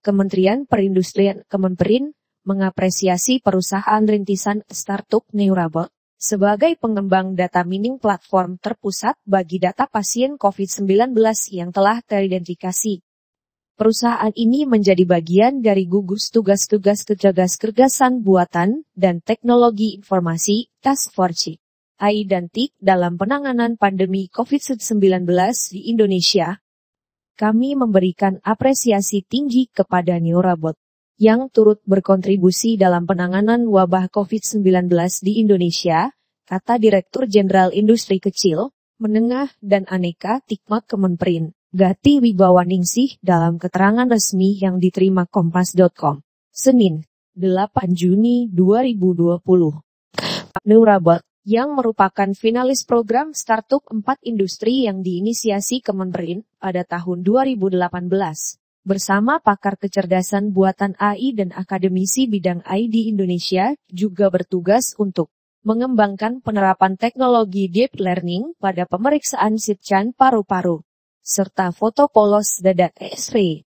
Kementerian Perindustrian Kemenperin mengapresiasi perusahaan rintisan startup Neurabot sebagai pengembang data mining platform terpusat bagi data pasien COVID-19 yang telah teridentifikasi. Perusahaan ini menjadi bagian dari gugus tugas-tugas kecerdas kergasan buatan dan teknologi informasi Task Force AI dan TIK dalam penanganan pandemi COVID-19 di Indonesia, kami memberikan apresiasi tinggi kepada Neurobot yang turut berkontribusi dalam penanganan wabah COVID-19 di Indonesia, kata Direktur Jenderal Industri Kecil, Menengah, dan Aneka Tikma Kemenperin, Gati Wibawa Ningsih dalam keterangan resmi yang diterima Kompas.com, Senin, 8 Juni 2020. Neurobot yang merupakan finalis program Startup 4 Industri yang diinisiasi Kemenperin pada tahun 2018 bersama pakar kecerdasan buatan AI dan akademisi bidang AI di Indonesia juga bertugas untuk mengembangkan penerapan teknologi deep learning pada pemeriksaan sitchan paru-paru serta foto polos dada X-ray.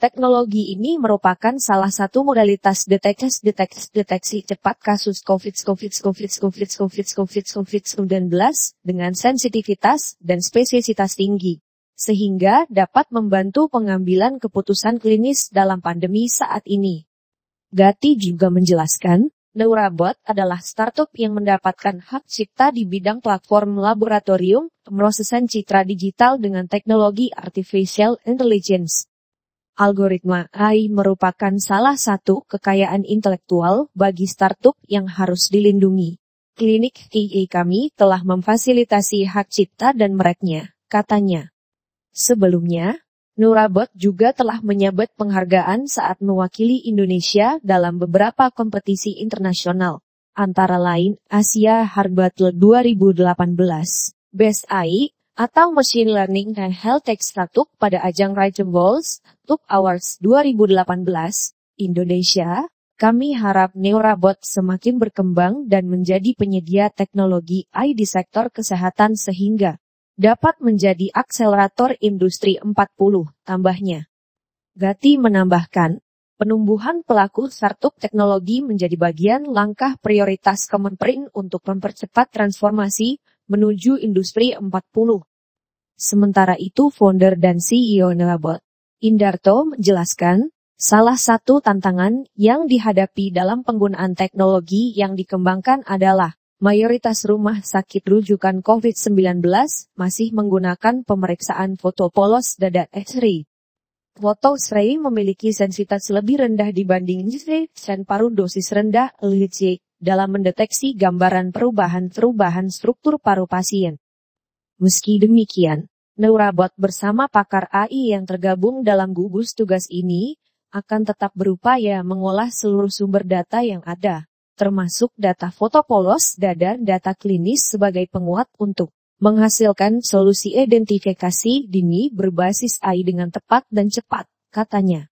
Teknologi ini merupakan salah satu modalitas deteksi deteksi deteksi cepat kasus COVID-19 dengan sensitivitas dan spesifitas tinggi, sehingga dapat membantu pengambilan keputusan klinis dalam pandemi saat ini. Gati juga menjelaskan, Neurabot adalah startup yang mendapatkan hak cipta di bidang platform laboratorium, pemrosesan citra digital dengan teknologi artificial intelligence Algoritma AI merupakan salah satu kekayaan intelektual bagi startup yang harus dilindungi. Klinik AI kami telah memfasilitasi hak cipta dan mereknya, katanya. Sebelumnya, Nurabot juga telah menyabet penghargaan saat mewakili Indonesia dalam beberapa kompetisi internasional, antara lain Asia Harbattle 2018, Best AI atau Machine Learning and Health Tech startup pada ajang Balls Tuk Awards 2018, Indonesia, kami harap Neurobot semakin berkembang dan menjadi penyedia teknologi AI di sektor kesehatan sehingga dapat menjadi akselerator industri 40, tambahnya. Gati menambahkan, penumbuhan pelaku startup teknologi menjadi bagian langkah prioritas Kemenperin untuk mempercepat transformasi menuju industri 40. Sementara itu founder dan CEO Nelabot, Indarto menjelaskan, salah satu tantangan yang dihadapi dalam penggunaan teknologi yang dikembangkan adalah mayoritas rumah sakit rujukan COVID-19 masih menggunakan pemeriksaan foto polos dada X-ray. Foto X-ray memiliki sensitas lebih rendah dibanding X-ray dan paru dosis rendah LHC dalam mendeteksi gambaran perubahan-perubahan struktur paru pasien. Meski demikian, Neurabot bersama pakar AI yang tergabung dalam gugus tugas ini akan tetap berupaya mengolah seluruh sumber data yang ada, termasuk data foto polos dan data klinis sebagai penguat untuk menghasilkan solusi identifikasi dini berbasis AI dengan tepat dan cepat, katanya.